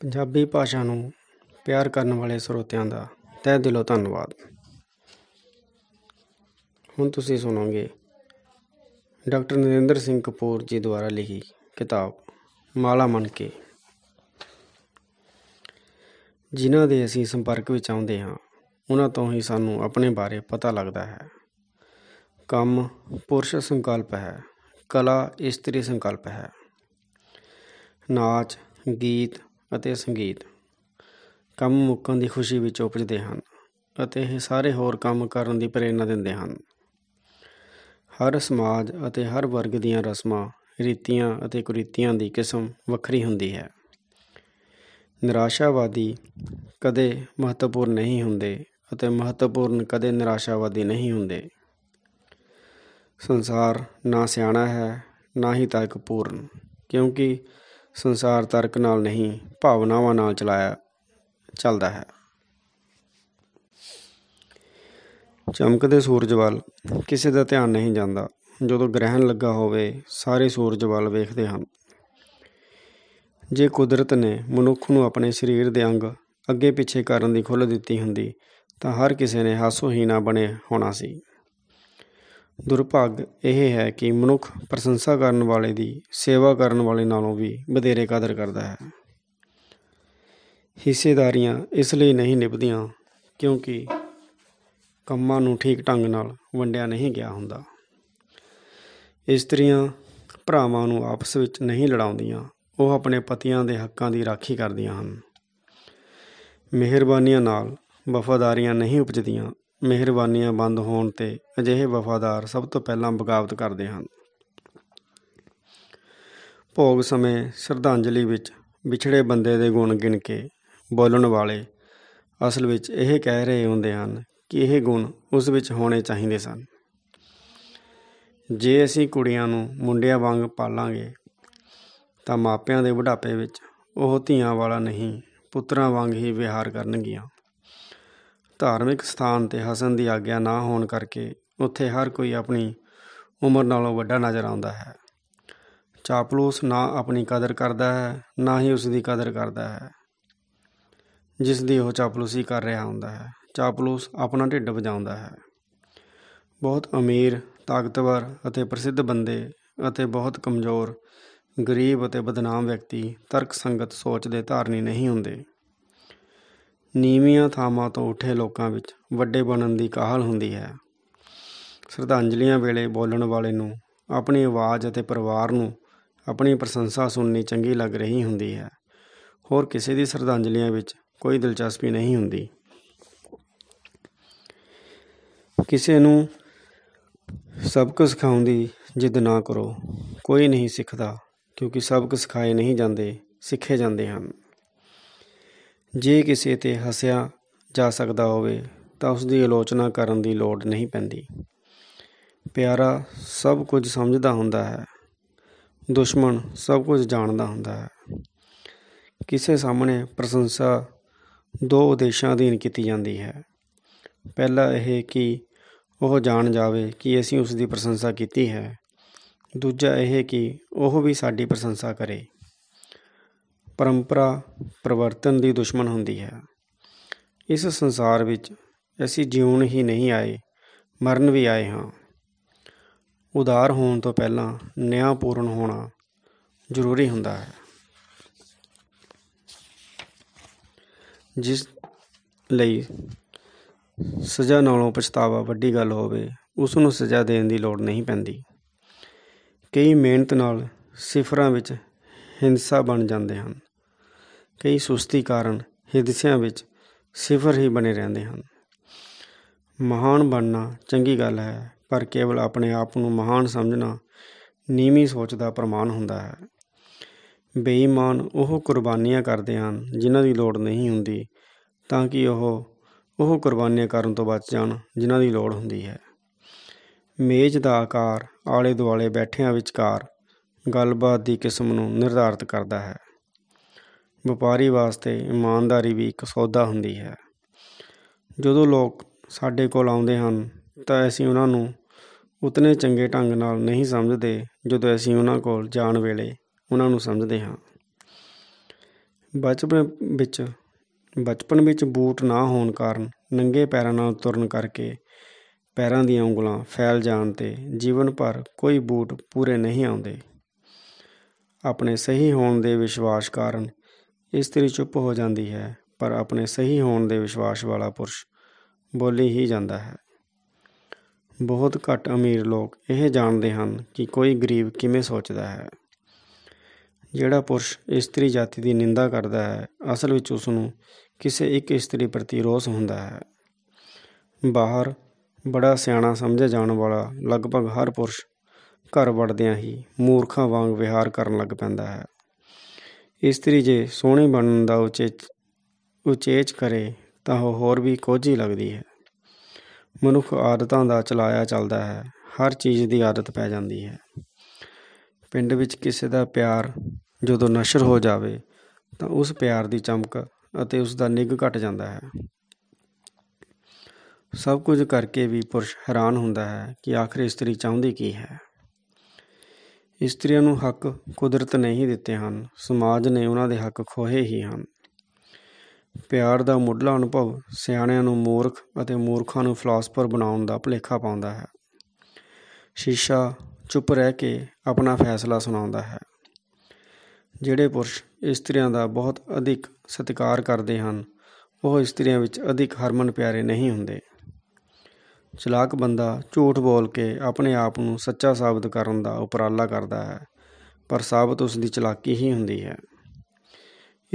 ਪੰਜਾਬੀ ਭਾਸ਼ਾ ਨੂੰ ਪਿਆਰ ਕਰਨ ਵਾਲੇ ਸਰੋਤਿਆਂ ਦਾ ਤਹਿ ਦਿਲੋਂ ਧੰਨਵਾਦ ਹੁਣ ਤੁਸੀਂ ਸੁਣੋਗੇ ਡਾਕਟਰ ਨਰਿੰਦਰ ਸਿੰਘ ਕਪੂਰ ਜੀ ਦੁਆਰਾ ਲਿਖੀ ਕਿਤਾਬ ਮਾਲਾ ਮਨ ਕੇ ਜਿਨ੍ਹਾਂ ਦੇ ਅਸੀਂ ਸੰਪਰਕ ਵਿੱਚ ਆਉਂਦੇ ਹਾਂ ਉਹਨਾਂ ਤੋਂ ਹੀ ਸਾਨੂੰ ਆਪਣੇ ਬਾਰੇ ਪਤਾ ਲੱਗਦਾ ਹੈ ਕੰਮ ਪੁਰਸ਼ ਸੰਕਲਪ ਹੈ ਕਲਾ ਇਸਤਰੀ ਸੰਕਲਪ ਹੈ ਨਾਚ ਗੀਤ ਅਤੇ ਸੰਗੀਤ ਕੰਮ ਮੁੱਕਣ ਦੀ ਖੁਸ਼ੀ ਵਿੱਚ ਉਪਜਦੇ ਹਨ ਅਤੇ ਇਹ ਸਾਰੇ ਹੋਰ ਕੰਮ ਕਰਨ ਦੀ ਪ੍ਰੇਰਣਾ ਦਿੰਦੇ ਹਨ ਹਰ ਸਮਾਜ ਅਤੇ ਹਰ ਵਰਗ ਦੀਆਂ ਰਸਮਾਂ ਰੀਤੀਆਂ ਅਤੇ ਕੁਰੀਤੀਆਂ ਦੀ ਕਿਸਮ ਵੱਖਰੀ ਹੁੰਦੀ ਹੈ ਨਿਰਾਸ਼ਾਵਾਦੀ ਕਦੇ ਮਹੱਤਵਪੂਰਨ ਨਹੀਂ ਹੁੰਦੇ ਅਤੇ ਮਹੱਤਵਪੂਰਨ ਕਦੇ ਨਿਰਾਸ਼ਾਵਾਦੀ ਨਹੀਂ ਹੁੰਦੇ ਸੰਸਾਰ ਨਾ ਸਿਆਣਾ ਹੈ ਨਾ ਹੀ ਤਾਕਪੂਰਨ ਕਿਉਂਕਿ ਸੰਸਾਰ ਤਰਕ ਨਾਲ ਨਹੀਂ ਭਾਵਨਾਵਾਂ ਨਾਲ ਚਲਾਇਆ ਚੱਲਦਾ ਹੈ ਚਮਕਦੇ ਸੂਰਜ ਵੱਲ ਕਿਸੇ ਦਾ ਧਿਆਨ ਨਹੀਂ ਜਾਂਦਾ ਜਦੋਂ ਗ੍ਰਹਿਣ ਲੱਗਾ ਹੋਵੇ ਸਾਰੇ ਸੂਰਜ ਵੱਲ ਵੇਖਦੇ ਹਨ ਜੇ ਕੁਦਰਤ ਨੇ ਮਨੁੱਖ ਨੂੰ ਆਪਣੇ ਸਰੀਰ ਦੇ ਅੰਗ ਅੱਗੇ ਪਿੱਛੇ ਕਰਨ ਦੀ ਖੁੱਲ੍ਹ ਦਿੱਤੀ ਹੁੰਦੀ ਤਾਂ ਹਰ ਕਿਸੇ ਨੇ ਹਾਸੋਹੀਣਾ ਬਣੇ ਹੋਣਾ ਸੀ ਦੁਰਭਾਗ ਇਹ ਹੈ ਕਿ ਮਨੁੱਖ ਪ੍ਰਸ਼ੰਸਾ ਕਰਨ ਵਾਲੇ ਦੀ ਸੇਵਾ ਕਰਨ ਵਾਲੇ ਨਾਲੋਂ ਵੀ ਵਧੇਰੇ ਕਦਰ ਕਰਦਾ ਹੈ ਹਿੱਸੇਦਾਰੀਆਂ ਇਸ ਲਈ ਨਹੀਂ ਨਿਭਦੀਆਂ ਕਿਉਂਕਿ ਕੰਮਾਂ ਨੂੰ ਠੀਕ ਢੰਗ ਨਾਲ ਵੰਡਿਆ ਨਹੀਂ ਗਿਆ ਹੁੰਦਾ ਇਸਤਰੀਆਂ ਭਰਾਵਾਂ ਨੂੰ ਆਪਸ ਵਿੱਚ ਨਹੀਂ ਲੜਾਉਂਦੀਆਂ ਉਹ ਆਪਣੇ ਪਤੀਆਂ ਦੇ ਹੱਕਾਂ ਦੀ ਰਾਖੀ ਕਰਦੀਆਂ ਹਨ ਮਿਹਰਬਾਨੀਆਂ ਨਾਲ ਵਫਾਦਾਰੀਆਂ ਨਹੀਂ ਉਪਜਦੀਆਂ ਮਿਹਰਬਾਨੀਆਂ ਬੰਦ ਹੋਣ ਤੇ ਅਜਿਹੇ ਵਫਾਦਾਰ ਸਭ ਤੋਂ ਪਹਿਲਾਂ ਬਗਾਵਤ ਕਰਦੇ ਹਨ ਭੋਗ ਸਮੇਂ ਸ਼ਰਧਾਂਜਲੀ ਵਿੱਚ ਵਿਛੜੇ ਬੰਦੇ ਦੇ ਗੁਣ ਗਿਣ ਕੇ ਬੋਲਣ ਵਾਲੇ ਅਸਲ ਵਿੱਚ ਇਹ ਕਹਿ ਰਹੇ ਹੁੰਦੇ ਹਨ ਕਿ ਇਹ ਗੁਣ ਉਸ ਵਿੱਚ ਹੋਣੇ ਚਾਹੀਦੇ ਸਨ ਜੇ ਅਸੀਂ ਕੁੜੀਆਂ ਨੂੰ ਮੁੰਡਿਆਂ ਵਾਂਗ ਪਾਲਾਂਗੇ ਤਾਂ ਮਾਪਿਆਂ ਦੇ ਬੁਢਾਪੇ ਵਿੱਚ ਉਹ ਧੀਆਂ ਵਾਲਾ ਨਹੀਂ ਪੁੱਤਰਾਂ ਵਾਂਗ ਹੀ ਵਿਹਾਰ ਕਰਨਗੀਆਂ ਧਾਰਮਿਕ ਸਥਾਨ 'ਤੇ ਹਸਨ ਦੀ ਆਗਿਆ ਨਾ ਹੋਣ ਕਰਕੇ ਉੱਥੇ ਹਰ ਕੋਈ ਆਪਣੀ ਉਮਰ ਨਾਲੋਂ ਵੱਡਾ ਨਜ਼ਰ ਆਉਂਦਾ ਹੈ ਚਾਪਲੂਸ ਨਾ ਆਪਣੀ ਕਦਰ ਕਰਦਾ ਹੈ ਨਾ ਹੀ ਉਸ ਦੀ ਕਦਰ ਕਰਦਾ ਹੈ ਜਿਸ ਦੀ ਉਹ ਚਾਪਲੂਸੀ ਕਰ ਰਿਹਾ ਹੁੰਦਾ ਹੈ ਚਾਪਲੂਸ ਆਪਣਾ ਢਿੱਡ ਵਜਾਉਂਦਾ ਹੈ ਬਹੁਤ ਅਮੀਰ ਤਾਕਤਵਰ ਅਤੇ ਪ੍ਰਸਿੱਧ ਬੰਦੇ ਅਤੇ ਬਹੁਤ ਕਮਜ਼ੋਰ ਗਰੀਬ ਅਤੇ ਬਦਨਾਮ ਵਿਅਕਤੀ ਤਰਕ ਸੰਗਤ ਸੋਚ ਦੇ ਧਾਰਨੀ ਨਹੀਂ ਹੁੰਦੇ ਨੀਵੀਆਂ ਥਾਵਾਂ ਤੋਂ ਉੱਠੇ ਲੋਕਾਂ ਵਿੱਚ ਵੱਡੇ ਬਣਨ ਦੀ ਕਾਹਲ ਹੁੰਦੀ ਹੈ ਸ਼ਰਧਾਂਜਲੀਆਂ ਵੇਲੇ ਬੋਲਣ ਵਾਲੇ ਨੂੰ ਆਪਣੀ ਆਵਾਜ਼ ਅਤੇ ਪਰਿਵਾਰ ਨੂੰ ਆਪਣੀ ਪ੍ਰਸ਼ੰਸਾ ਸੁਣਨੀ ਚੰਗੀ ਲੱਗ ਰਹੀ ਹੁੰਦੀ ਹੈ ਹੋਰ ਕਿਸੇ ਦੀ ਸ਼ਰਧਾਂਜਲੀਆਂ ਵਿੱਚ ਕੋਈ ਦਿਲਚਸਪੀ ਨਹੀਂ ਹੁੰਦੀ ਕਿਸੇ ਨੂੰ ਸਬਕ ਸਿਖਾਉਣ ਦੀ ਜਿੱਦ ਨਾ ਕਰੋ ਕੋਈ ਨਹੀਂ ਸਿੱਖਦਾ ਕਿਉਂਕਿ ਸਬਕ ਸਿਖਾਏ ਨਹੀਂ ਜਾਂਦੇ ਸਿੱਖੇ ਜਾਂਦੇ ਹਨ ਜੇ ਕਿਸੇ ਤੇ ਹੱਸਿਆ ਜਾ ਸਕਦਾ ਹੋਵੇ ਤਾਂ ਉਸ ਦੀ ਆਲੋਚਨਾ ਕਰਨ ਦੀ ਲੋੜ ਨਹੀਂ ਪੈਂਦੀ ਪਿਆਰਾ ਸਭ ਕੁਝ ਸਮਝਦਾ ਹੁੰਦਾ ਹੈ ਦੁਸ਼ਮਣ ਸਭ ਕੁਝ ਜਾਣਦਾ ਹੁੰਦਾ ਹੈ ਕਿਸੇ ਸਾਹਮਣੇ ਪ੍ਰਸ਼ੰਸਾ ਦੋ ਉਦੇਸ਼ਾਂ ਅਧੀਨ ਕੀਤੀ ਜਾਂਦੀ ਹੈ ਪਹਿਲਾ ਇਹ ਕਿ ਉਹ ਜਾਣ ਜਾਵੇ ਕਿ ਅਸੀਂ ਉਸ ਦੀ ਪ੍ਰਸ਼ੰਸਾ ਕੀਤੀ ਹੈ ਦੂਜਾ ਇਹ ਕਿ ਉਹ ਵੀ ਸਾਡੀ ਪ੍ਰਸ਼ੰਸਾ ਕਰੇ ਪਰੰਪਰਾ ਪਰਵਰਤਨ ਦੀ ਦੁਸ਼ਮਣ ਹੁੰਦੀ ਹੈ ਇਸ ਸੰਸਾਰ ਵਿੱਚ ਅਸੀਂ ਜਿਉਣ ਹੀ ਨਹੀਂ ਆਏ ਮਰਨ ਵੀ ਆਏ ਹਾਂ ਉਦਾਰ ਹੋਣ ਤੋਂ ਪਹਿਲਾਂ ਨਿਆਂਪੂਰਨ ਹੋਣਾ ਜ਼ਰੂਰੀ ਹੁੰਦਾ ਹੈ ਜਿਸ ਲਈ ਸਜ਼ਾ ਨਾਲੋਂ ਪਛਤਾਵਾ ਵੱਡੀ ਗੱਲ ਹੋਵੇ ਉਸ ਨੂੰ ਸਜ਼ਾ ਦੇਣ ਦੀ ਲੋੜ ਨਹੀਂ ਪੈਂਦੀ ਕਈ ਮਿਹਨਤ ਨਾਲ ਸਿਫਰਾਂ ਵਿੱਚ ਹਿੰਸਾ ਬਣ ਜਾਂਦੇ ਹਨ ਕਈ ਸੁਸਤੀ ਕਾਰਨ ਹਿਰਦਿਆਂ ਵਿੱਚ ਸਿਫਰ ਹੀ ਬਣੇ ਰਹਿੰਦੇ ਹਨ ਮਹਾਨ ਬਣਨਾ ਚੰਗੀ ਗੱਲ ਹੈ ਪਰ ਕੇਵਲ ਆਪਣੇ ਆਪ ਨੂੰ ਮਹਾਨ ਸਮਝਣਾ ਨੀਵੀਂ ਸੋਚ ਦਾ ਪ੍ਰਮਾਣ ਹੁੰਦਾ ਹੈ ਬੇਈਮਾਨ ਉਹ ਕੁਰਬਾਨੀਆਂ ਕਰਦੇ ਹਨ ਜਿਨ੍ਹਾਂ ਦੀ ਲੋੜ ਨਹੀਂ ਹੁੰਦੀ ਤਾਂ ਕਿ ਉਹ ਉਹ ਕੁਰਬਾਨੀਆਂ ਕਰਨ ਤੋਂ ਬਚ ਜਾਣ ਜਿਨ੍ਹਾਂ ਦੀ ਲੋੜ ਹੁੰਦੀ ਹੈ ਮੇਜ਼ ਦਾ ਆਕਾਰ ਆਲੇ ਦੁਆਲੇ ਬੈਠਿਆਂ ਵਿਚਕਾਰ ਗੱਲਬਾਤ ਦੀ ਕਿਸਮ ਨੂੰ ਨਿਰਧਾਰਤ ਕਰਦਾ ਹੈ ਵਪਾਰੀ ਵਾਸਤੇ ਇਮਾਨਦਾਰੀ ਵੀ ਇੱਕ ਸੌਦਾ ਹੁੰਦੀ ਹੈ ਜਦੋਂ ਲੋਕ ਸਾਡੇ ਕੋਲ ਆਉਂਦੇ ਹਨ ਤਾਂ ਅਸੀਂ ਉਹਨਾਂ ਨੂੰ ਉਤਨੇ ਚੰਗੇ ਢੰਗ ਨਾਲ ਨਹੀਂ ਸਮਝਦੇ ਜਦੋਂ ਅਸੀਂ ਉਹਨਾਂ ਕੋਲ ਜਾਣ ਵੇਲੇ ਉਹਨਾਂ ਨੂੰ ਸਮਝਦੇ ਹਾਂ ਬਚਪਨ ਵਿੱਚ ਬਚਪਨ ਵਿੱਚ ਬੂਟ ਨਾ ਹੋਣ ਕਾਰਨ ਨੰਗੇ ਪੈਰਾਂ ਨਾਲ ਤੁਰਨ ਕਰਕੇ ਪੈਰਾਂ ਦੀਆਂ ਉਂਗਲਾਂ ਫੈਲ ਜਾਣ ਤੇ ਜੀਵਨ ਭਰ ਕੋਈ ਬੂਟ ਪੂਰੇ ਨਹੀਂ ਆਉਂਦੇ ਆਪਣੇ ਸਹੀ ਹੋਣ ਦੇ ਵਿਸ਼ਵਾਸ ਕਾਰਨ ਇਸਤਰੀ ਚੁੱਪ ਹੋ ਜਾਂਦੀ ਹੈ ਪਰ ਆਪਣੇ ਸਹੀ ਹੋਣ ਦੇ ਵਿਸ਼ਵਾਸ ਵਾਲਾ ਪੁਰਸ਼ ਬੋਲੀ ਹੀ ਜਾਂਦਾ ਹੈ ਬਹੁਤ ਘੱਟ ਅਮੀਰ ਲੋਕ ਇਹ ਜਾਣਦੇ ਹਨ ਕਿ ਕੋਈ ਗਰੀਬ ਕਿਵੇਂ ਸੋਚਦਾ ਹੈ ਜਿਹੜਾ ਪੁਰਸ਼ ਇਸਤਰੀ ਜਾਤੀ ਦੀ ਨਿੰਦਾ ਕਰਦਾ ਹੈ ਅਸਲ ਵਿੱਚ ਉਸ ਨੂੰ ਕਿਸੇ ਇੱਕ ਇਸਤਰੀ ਪ੍ਰਤੀ ਰੋਸ ਹੁੰਦਾ ਹੈ ਬਾਹਰ ਬੜਾ ਸਿਆਣਾ ਸਮਝਿਆ ਜਾਣ ਵਾਲਾ ਲਗਭਗ ਹਰ ਪੁਰਸ਼ ਘਰ ਵੜਦਿਆਂ ਹੀ ਮੂਰਖਾਂ ਵਾਂਗ ਵਿਹਾਰ ਕਰਨ ਲੱਗ ਪੈਂਦਾ ਹੈ ਇਸਤਰੀ ਜੇ ਸੋਹਣੀ ਬਣਨ ਦਾ ਉਚੇਚ ਉਚੇਚ ਕਰੇ ਤਾਂ ਉਹ ਹੋਰ ਵੀ ਕੋਝੀ ਲੱਗਦੀ ਹੈ ਮਨੁੱਖ ਆਦਤਾਂ ਦਾ ਚਲਾਇਆ ਚੱਲਦਾ ਹੈ ਹਰ ਚੀਜ਼ ਦੀ ਆਦਤ ਪੈ ਜਾਂਦੀ ਹੈ ਪਿੰਡ ਵਿੱਚ ਕਿਸੇ ਦਾ ਪਿਆਰ ਜਦੋਂ ਨਸ਼ਰ ਹੋ ਜਾਵੇ ਤਾਂ ਉਸ ਪਿਆਰ ਦੀ ਚਮਕ ਅਤੇ ਉਸ ਦਾ ਨਿੱਘ ਘਟ ਜਾਂਦਾ ਹੈ ਸਭ ਕੁਝ ਕਰਕੇ ਵੀ ਪੁਰਸ਼ ਹੈਰਾਨ ਹੁੰਦਾ ਹੈ ਕਿ ਆਖਰ ਇਸਤਰੀ ਚਾਹੁੰਦੀ ਕੀ ਹੈ ਇਸਤਰੀਆਂ ਨੂੰ ਹੱਕ ਕੁਦਰਤ ਨੇ ਹੀ ਦਿੱਤੇ ਹਨ ਸਮਾਜ ਨੇ ਉਹਨਾਂ ਦੇ ਹੱਕ ਖੋਹੇ ਹੀ ਹਨ ਪਿਆਰ ਦਾ ਮੁੱਢਲਾ ਅਨੁਭਵ ਸਿਆਣਿਆਂ ਨੂੰ ਮੂਰਖ ਅਤੇ ਮੂਰਖਾਂ ਨੂੰ ਫਲਸਫਰ ਬਣਾਉਣ ਦਾ ਭਲੇਖਾ ਪਾਉਂਦਾ ਹੈ ਸ਼ੀਸ਼ਾ ਚੁੱਪ ਰਹਿ ਕੇ ਆਪਣਾ ਫੈਸਲਾ ਸੁਣਾਉਂਦਾ ਹੈ ਜਿਹੜੇ ਪੁਰਸ਼ ਇਸਤਰੀਆਂ ਦਾ ਬਹੁਤ ਅਧਿਕ ਸਤਿਕਾਰ ਕਰਦੇ ਹਨ ਉਹ ਇਸਤਰੀਆਂ ਵਿੱਚ ਅਧਿਕ ਹਰਮਨ ਪਿਆਰੇ ਨਹੀਂ ਹੁੰਦੇ ਚਲਾਕ ਬੰਦਾ ਝੂਠ ਬੋਲ ਕੇ ਆਪਣੇ ਆਪ ਨੂੰ ਸੱਚਾ ਸਾਬਤ ਕਰਨ ਦਾ ਉਪਰਾਲਾ ਕਰਦਾ ਹੈ ਪਰ ਸਾਬਤ ਉਸ ਦੀ ਚਲਾਕੀ ਹੀ ਹੁੰਦੀ ਹੈ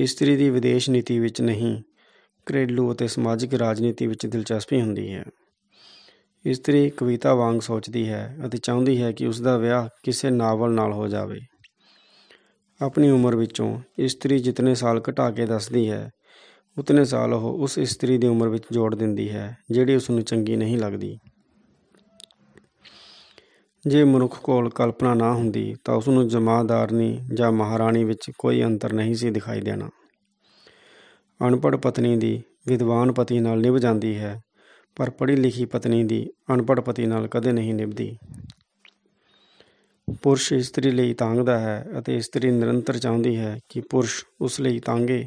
ਇਸਤਰੀ ਦੀ ਵਿਦੇਸ਼ ਨੀਤੀ ਵਿੱਚ ਨਹੀਂ ਘਰੇਲੂ ਅਤੇ ਸਮਾਜਿਕ ਰਾਜਨੀਤੀ ਵਿੱਚ ਦਿਲਚਸਪੀ ਹੁੰਦੀ ਹੈ ਇਸਤਰੀ ਕਵਿਤਾ ਵਾਂਗ ਸੋਚਦੀ ਹੈ ਅਤੇ ਚਾਹੁੰਦੀ ਹੈ ਕਿ ਉਸ ਦਾ ਵਿਆਹ ਕਿਸੇ ਨਾਵਲ ਨਾਲ ਹੋ ਜਾਵੇ ਆਪਣੀ ਉਮਰ ਵਿੱਚੋਂ ਇਸਤਰੀ ਜਿੰਨੇ ਸਾਲ ਘਟਾ ਕੇ ਦੱਸਦੀ ਹੈ ਉਤਨੇ ਸਾਲ ਉਹ ਉਸ ਇਸਤਰੀ ਦੀ ਉਮਰ ਵਿੱਚ ਜੋੜ ਦਿੰਦੀ ਹੈ ਜਿਹੜੀ ਉਸ ਨੂੰ ਚੰਗੀ ਨਹੀਂ ਲੱਗਦੀ ਜੇ ਮਨੁੱਖ ਕੋਲ ਕਲਪਨਾ ਨਾ ਹੁੰਦੀ ਤਾਂ ਉਸ ਨੂੰ ਜਮਾਦਾਰਨੀ ਜਾਂ ਮਹਾਰਾਣੀ ਵਿੱਚ ਕੋਈ ਅੰਤਰ ਨਹੀਂ ਸੀ ਦਿਖਾਈ ਦੇਣਾ ਅਨਪੜ੍ਹ ਪਤਨੀ ਦੀ ਵਿਦਵਾਨ ਪਤੀ ਨਾਲ ਨਿਭ ਜਾਂਦੀ ਹੈ ਪਰ ਪੜ੍ਹੀ ਲਿਖੀ ਪਤਨੀ ਦੀ ਅਨਪੜ੍ਹ ਪਤੀ ਨਾਲ ਕਦੇ ਨਹੀਂ ਨਿਭਦੀ ਪੁਰਸ਼ ਇਸਤਰੀ ਲਈ ਤਾਂਗਦਾ ਹੈ ਅਤੇ ਇਸਤਰੀ ਨਿਰੰਤਰ ਚਾਹੁੰਦੀ ਹੈ ਕਿ ਪੁਰਸ਼ ਉਸ ਲਈ ਤਾਂਗੇ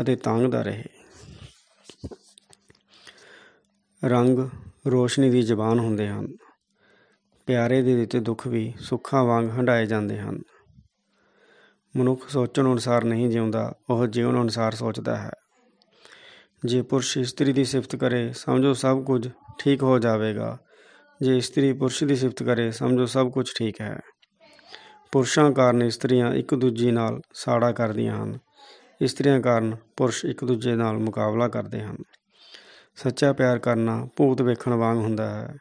ਅਤੇ ਤਾਂਗਦਾ ਰਹੇ ਰੰਗ ਰੋਸ਼ਨੀ ਦੀ ਜ਼ਬਾਨ ਹੁੰਦੇ ਹਨ ਪਿਆਰੇ ਦੇ ਦਿੱਤੇ ਦੁੱਖ ਵੀ ਸੁੱਖਾਂ ਵਾਂਗ ਹੰਡਾਏ ਜਾਂਦੇ ਹਨ ਮਨੁੱਖ ਸੋਚਣ ਅਨੁਸਾਰ ਨਹੀਂ ਜਿਉਂਦਾ ਉਹ ਜੀਵਨ ਅਨੁਸਾਰ ਸੋਚਦਾ ਹੈ ਜੇ ਪੁਰਸ਼ ਇਸਤਰੀ ਦੀ ਸਿਫਤ ਕਰੇ ਸਮਝੋ ਸਭ ਕੁਝ ਠੀਕ ਹੋ ਜਾਵੇਗਾ ਜੇ ਇਸਤਰੀ ਪੁਰਸ਼ ਦੀ ਸਿਫਤ ਕਰੇ ਸਮਝੋ ਸਭ ਕੁਝ ਠੀਕ ਹੈ ਪੁਰਸ਼ਾਂ ਕਾਰਨ ਇਸਤਰੀਆਂ ਇੱਕ ਦੂਜੀ ਨਾਲ ਸਾੜਾ ਕਰਦੀਆਂ ਹਨ ਇਸਤਰੀਆਂ ਕਾਰਨ ਪੁਰਸ਼ ਇੱਕ ਦੂਜੇ ਨਾਲ ਮੁਕਾਬਲਾ ਕਰਦੇ ਹਨ ਸੱਚਾ ਪਿਆਰ ਕਰਨਾ ਭੂਤ ਵੇਖਣ ਵਾਂਗ ਹੁੰਦਾ ਹੈ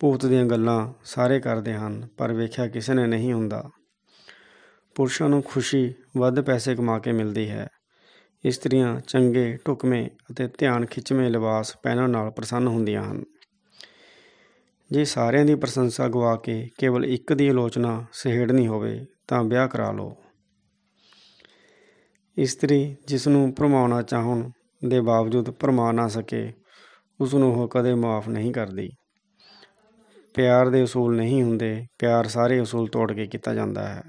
ਭੂਤ ਦੀਆਂ ਗੱਲਾਂ ਸਾਰੇ ਕਰਦੇ ਹਨ ਪਰ ਵੇਖਿਆ ਕਿਸੇ ਨੇ ਨਹੀਂ ਹੁੰਦਾ ਪੁਰਸ਼ਾਂ ਨੂੰ ਖੁਸ਼ੀ ਵੱਧ ਪੈਸੇ ਕਮਾ ਕੇ ਮਿਲਦੀ ਹੈ ਇਸਤਰੀਆਂ ਚੰਗੇ ਟੁਕਮੇ ਅਤੇ ਧਿਆਨ ਖਿੱਚਵੇਂ ਲਿਬਾਸ ਪਹਿਨਣ ਨਾਲ ਪ੍ਰਸੰਨ ਹੁੰਦੀਆਂ ਹਨ ਜੇ ਸਾਰਿਆਂ ਦੀ ਪ੍ਰਸ਼ੰਸਾ ਗਵਾ ਕੇ ਕੇਵਲ ਇੱਕ ਦੀ ਆਲੋਚਨਾ ਸਹਿੜਨੀ ਹੋਵੇ ਤਾਂ ਵਿਆਹ ਕਰਾ ਲਓ ਇਸਤਰੀ ਜਿਸ ਨੂੰ ਪਰਮਾਉਣਾ ਚਾਹਣ ਦੇ ਬਾਵਜੂਦ ਪਰਮਾ ਨਾ ਸਕੇ ਉਸ ਨੂੰ ਉਹ ਕਦੇ ਮਾਫ ਨਹੀਂ ਕਰਦੀ ਪਿਆਰ ਦੇ ਉਸੂਲ ਨਹੀਂ ਹੁੰਦੇ ਪਿਆਰ ਸਾਰੇ ਉਸੂਲ ਤੋੜ ਕੇ ਕੀਤਾ ਜਾਂਦਾ ਹੈ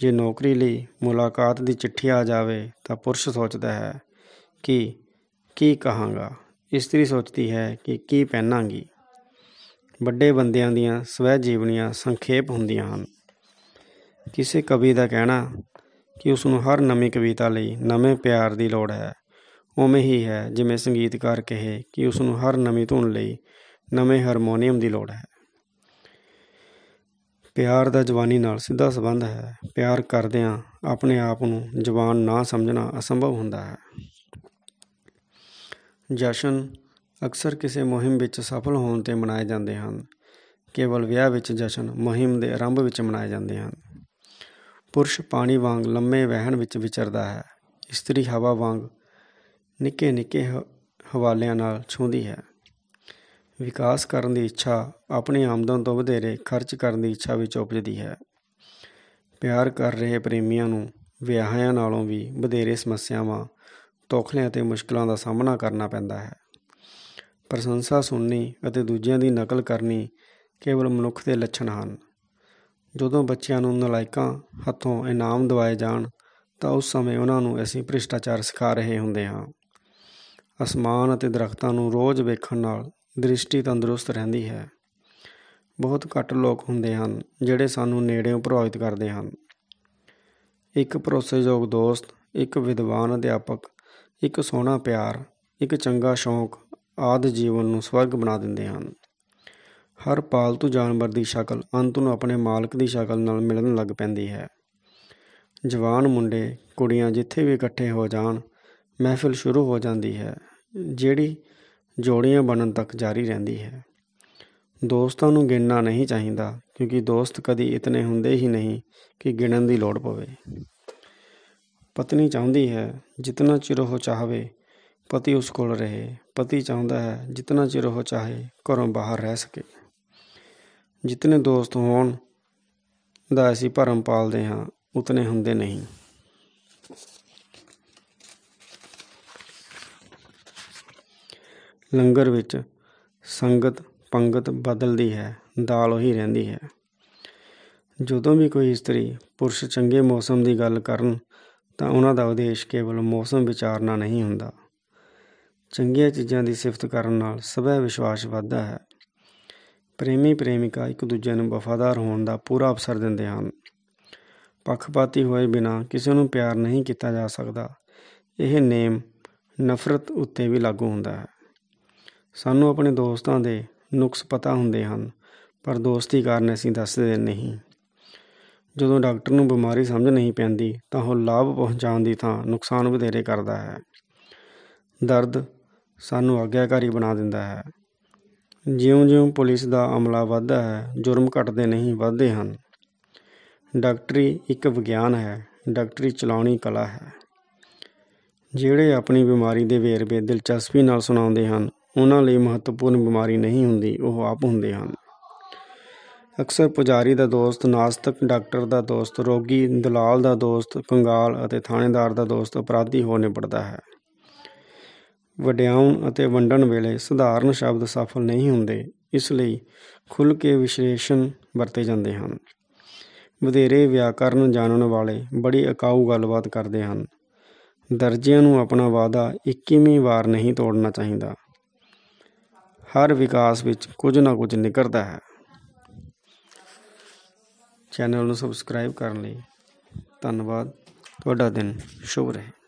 ਜੇ ਨੌਕਰੀ ਲਈ ਮੁਲਾਕਾਤ ਦੀ ਚਿੱਠੀ ਆ ਜਾਵੇ ਤਾਂ ਪੁਰਸ਼ ਸੋਚਦਾ ਹੈ ਕਿ ਕੀ ਕਹਾਂਗਾ ਇਸਤਰੀ ਸੋਚਦੀ ਹੈ ਕਿ ਕੀ ਪਹਿਨਾਂਗੀ ਵੱਡੇ ਬੰਦਿਆਂ ਦੀਆਂ ਸਵੈ ਜੀਵਨੀਆਂ ਸੰਖੇਪ ਹੁੰਦੀਆਂ ਹਨ ਕਿਸੇ ਕਵੀ ਦਾ ਕਹਿਣਾ ਕਿ ਉਸ ਨੂੰ ਹਰ ਨਵੀਂ ਕਵਿਤਾ ਲਈ ਨਵੇਂ ਪਿਆਰ ਦੀ ਲੋੜ ਹੈ ਉਵੇਂ ਹੀ ਹੈ ਜਿਵੇਂ ਸੰਗੀਤਕਾਰ ਕਹੇ ਕਿ ਉਸ ਨੂੰ ਹਰ ਨਵੀਂ ਧੁਨ ਲਈ ਨਵੇਂ ਹਾਰਮੋਨੀਅਮ ਦੀ ਲੋੜ ਹੈ ਪਿਆਰ ਦਾ ਜਵਾਨੀ ਨਾਲ ਸਿੱਧਾ ਸੰਬੰਧ ਹੈ ਪਿਆਰ ਕਰਦਿਆਂ ਆਪਣੇ ਆਪ ਨੂੰ ਜਵਾਨ ਨਾ ਸਮਝਣਾ ਅਸੰਭਵ ਹੁੰਦਾ ਹੈ ਜਸ਼ਨ ਅਕਸਰ ਕਿਸੇ ਮੁਹਿੰਮ ਵਿੱਚ ਸਫਲ ਹੋਣ ਤੇ ਮਨਾਏ ਜਾਂਦੇ ਹਨ ਕੇਵਲ ਵਿਆਹ ਵਿੱਚ ਜਸ਼ਨ ਮੁਹਿੰਮ ਦੇ ਆਰੰਭ ਵਿੱਚ ਮਨਾਏ ਜਾਂਦੇ ਹਨ ਪੁਰਸ਼ ਪਾਣੀ ਵਾਂਗ ਲੰਮੇ ਵਹਿਣ ਵਿੱਚ ਵਿਚਰਦਾ ਹੈ ਇਸਤਰੀ ਹਵਾ ਵਾਂਗ ਨਿੱਕੇ ਨਿੱਕੇ ਹਵਾਲਿਆਂ ਨਾਲ ਛੂੰਦੀ ਹੈ ਵਿਕਾਸ ਕਰਨ ਦੀ ਇੱਛਾ ਆਪਣੀ ਆਮਦਨ ਤੋਂ ਵਧੇਰੇ ਖਰਚ ਕਰਨ ਦੀ ਇੱਛਾ ਵਿੱਚ ਉਪਜਦੀ ਹੈ ਪਿਆਰ ਕਰ ਰਹੇ ਪ੍ਰੇਮੀਆਂ ਨੂੰ ਵਿਆਹਾਂ ਨਾਲੋਂ ਵੀ ਵਧੇਰੇ ਸਮੱਸਿਆਵਾਂ ਤੋਖਲਿਆਂ ਅਤੇ ਮੁਸ਼ਕਲਾਂ ਦਾ ਸਾਹਮਣਾ ਕਰਨਾ ਪੈਂਦਾ ਹੈ ਪ੍ਰਸ਼ੰਸਾ ਸੁਣਨੀ ਅਤੇ ਦੂਜਿਆਂ ਦੀ ਨਕਲ ਕਰਨੀ ਕੇਵਲ ਮਨੁੱਖ ਦੇ ਲੱਛਣ ਹਨ ਜਦੋਂ ਬੱਚਿਆਂ ਨੂੰ ਨਲਾਇਕਾਂ ਹੱਥੋਂ ਇਨਾਮ ਦਿਵਾਏ ਜਾਣ ਤਾਂ ਉਸ ਸਮੇਂ ਉਹਨਾਂ ਨੂੰ ਅਸੀਂ ਭ੍ਰਿਸ਼ਟਾਚਾਰ ਸਿਖਾ ਰਹੇ ਹੁੰਦੇ ਹਾਂ ਅਸਮਾਨ ਅਤੇ ਦਰਖਤਾਂ ਨੂੰ ਰੋਜ਼ ਵੇਖਣ ਨਾਲ ਦ੍ਰਿਸ਼ਟੀ ਤੰਦਰੁਸਤ ਰਹਿੰਦੀ ਹੈ ਬਹੁਤ ਘੱਟ ਲੋਕ ਹੁੰਦੇ ਹਨ ਜਿਹੜੇ ਸਾਨੂੰ ਨੇੜਿਓਂ ਪ੍ਰਭਾਵਿਤ ਕਰਦੇ ਹਨ ਇੱਕ ਭਰੋਸੇਯੋਗ ਦੋਸਤ ਇੱਕ ਵਿਦਵਾਨ ਅਧਿਆਪਕ ਇੱਕ ਸੋਹਣਾ ਪਿਆਰ ਇੱਕ ਚੰਗਾ ਸ਼ੌਂਕ ਆਦ ਜੀਵਨ ਨੂੰ ਸਵਰਗ ਬਣਾ ਦਿੰਦੇ ਹਨ ਹਰ ਪਾਲਤੂ ਜਾਨਵਰ ਦੀ ਸ਼ਕਲ ਅੰਤ ਨੂੰ ਆਪਣੇ ਮਾਲਕ ਦੀ ਸ਼ਕਲ ਨਾਲ ਮਿਲਣ ਲੱਗ ਪੈਂਦੀ ਹੈ ਜਵਾਨ ਮੁੰਡੇ ਕੁੜੀਆਂ ਜਿੱਥੇ ਵੀ ਇਕੱਠੇ ਹੋ ਜਾਣ ਮਹਿਫਿਲ ਸ਼ੁਰੂ ਹੋ ਜਾਂਦੀ ਹੈ ਜਿਹੜੀ ਜੋੜੀਆਂ ਬਣਨ ਤੱਕ ਜਾਰੀ ਰਹਿੰਦੀ ਹੈ ਦੋਸਤਾਂ ਨੂੰ ਗਿਣਨਾ ਨਹੀਂ ਚਾਹੀਦਾ ਕਿਉਂਕਿ ਦੋਸਤ ਕਦੀ ਇਤਨੇ ਹੁੰਦੇ ਹੀ ਨਹੀਂ ਕਿ ਗਿਣਨ ਦੀ ਲੋੜ ਪਵੇ ਪਤਨੀ ਚਾਹੁੰਦੀ ਹੈ ਜਿੰਨਾ ਚਿਰ ਉਹ ਚਾਹਵੇ ਪਤੀ ਉਸ ਕੋਲ ਰਹੇ ਪਤੀ ਚਾਹੁੰਦਾ ਹੈ ਜਿੰਨਾ ਚਿਰ ਉਹ ਚਾਹੇ ਘਰੋਂ ਬਾਹਰ ਰਹਿ ਸਕੇ ਜਿਤਨੇ ਦੋਸਤ ਹੋਣ ਦਾ ਅਸੀਂ ਭਰਮ ਪਾਲਦੇ ਹਾਂ ਉਤਨੇ ਹੁੰਦੇ ਨਹੀਂ ਲੰਗਰ ਵਿੱਚ ਸੰਗਤ ਪੰਗਤ ਬਦਲਦੀ ਹੈ ਦਾਲ ਉਹੀ ਰਹਿੰਦੀ ਹੈ ਜਦੋਂ ਵੀ ਕੋਈ ਇਸਤਰੀ ਪੁਰਸ਼ ਚੰਗੇ ਮੌਸਮ ਦੀ ਗੱਲ ਕਰਨ ਤਾਂ ਉਹਨਾਂ ਦਾ ਉਦੇਸ਼ ਕੇਵਲ ਮੌਸਮ ਵਿਚਾਰਨਾ ਨਹੀਂ ਹੁੰਦਾ ਚੰਗੀਆਂ ਚੀਜ਼ਾਂ ਦੀ ਸਿਫਤ ਕਰਨ ਨਾਲ ਸਵੈ ਵਿਸ਼ਵਾਸ ਵੱਧਦਾ ਹੈ ਪ੍ਰੇਮੀ ਪ੍ਰੇਮਿਕਾ ਇੱਕ ਦੂਜੇ ਨੂੰ ਵਫਾਦਾਰ ਹੋਣ ਦਾ ਪੂਰਾ ਅਵਸਰ ਦਿੰਦੇ ਹਨ ਪੱਖਪਾਤੀ ਹੋਏ ਬਿਨਾ ਕਿਸੇ ਨੂੰ ਪਿਆਰ ਨਹੀਂ ਕੀਤਾ ਜਾ ਸਕਦਾ ਇਹ ਨੇਮ ਨਫ਼ਰਤ ਉੱਤੇ ਵੀ ਲਾਗੂ ਹੁੰਦਾ ਹੈ ਸਾਨੂੰ ਆਪਣੇ ਦੋਸਤਾਂ ਦੇ ਨੁਕਸ ਪਤਾ ਹੁੰਦੇ ਹਨ ਪਰ ਦੋਸਤੀ ਕਰਨ ਅਸੀਂ ਦੱਸਦੇ ਨਹੀਂ ਜਦੋਂ ਡਾਕਟਰ ਨੂੰ ਬਿਮਾਰੀ ਸਮਝ ਨਹੀਂ ਪੈਂਦੀ ਤਾਂ ਉਹ ਲਾਭ ਪਹੁੰਚਾਉਣ ਦੀ ਥਾਂ ਨੁਕਸਾਨ ਵਧੇਰੇ ਕਰਦਾ ਹੈ ਦਰਦ ਸਾਨੂੰ ਆਗਿਆਕਾਰੀ ਬਣਾ ਦਿੰਦਾ ਹੈ ਜਿਉਂ-ਜਿਉਂ ਪੁਲਿਸ ਦਾ ਅਮਲਾ ਵਧਦਾ ਹੈ, ਜੁਰਮ ਘਟਦੇ ਨਹੀਂ, ਵਧਦੇ ਹਨ। ਡਾਕਟਰੀ ਇੱਕ ਵਿਗਿਆਨ ਹੈ। ਡਾਕਟਰੀ ਚਲਾਉਣੀ ਕਲਾ ਹੈ। ਜਿਹੜੇ ਆਪਣੀ ਬਿਮਾਰੀ ਦੇ ਵੇਰਵੇ ਦਿਲਚਸਪੀ ਨਾਲ ਸੁਣਾਉਂਦੇ ਹਨ, ਉਹਨਾਂ ਲਈ ਮਹੱਤਵਪੂਰਨ ਬਿਮਾਰੀ ਨਹੀਂ ਹੁੰਦੀ, ਉਹ ਆਪ ਹੁੰਦੇ ਹਨ। ਅਕਸਰ ਪੁਜਾਰੀ ਦਾ ਦੋਸਤ, ਨਾਸਤਕ, ਡਾਕਟਰ ਦਾ ਦੋਸਤ, ਰੋਗੀ, ਦਲਾਲ ਦਾ ਦੋਸਤ, ਕੰਗਾਲ ਅਤੇ ਥਾਣੇਦਾਰ ਦਾ ਦੋਸਤ ਅਪਰਾਧੀ ਹੋਣੇ ਪੜਦਾ ਹੈ। ਵਡਿਆਉਣ ਅਤੇ ਵੰਡਣ ਵੇਲੇ ਸਧਾਰਨ ਸ਼ਬਦ ਸਫਲ ਨਹੀਂ ਹੁੰਦੇ ਇਸ ਲਈ ਖੁੱਲ ਕੇ ਵਿਸ਼ਲੇਸ਼ਣ ਵਰਤੇ ਜਾਂਦੇ ਹਨ ਵਧੇਰੇ ਵਿਆਕਰਨ ਜਾਣਨ ਵਾਲੇ ਬੜੀ ਅਕਾਊ ਗੱਲਬਾਤ ਕਰਦੇ ਹਨ ਦਰਜਿਆਂ ਨੂੰ ਆਪਣਾ ਵਾਅਦਾ 21ਵੀਂ ਵਾਰ ਨਹੀਂ ਤੋੜਨਾ ਚਾਹੀਦਾ ਹਰ ਵਿਕਾਸ ਵਿੱਚ ਕੁਝ ਨਾ ਕੁਝ ਨਿਕਰਦਾ ਹੈ ਚੈਨਲ ਨੂੰ ਸਬਸਕ੍ਰਾਈਬ ਕਰਨ ਲਈ ਧੰਨਵਾਦ ਤੁਹਾਡਾ ਦਿਨ ਸ਼ੁਭ ਰਹੇ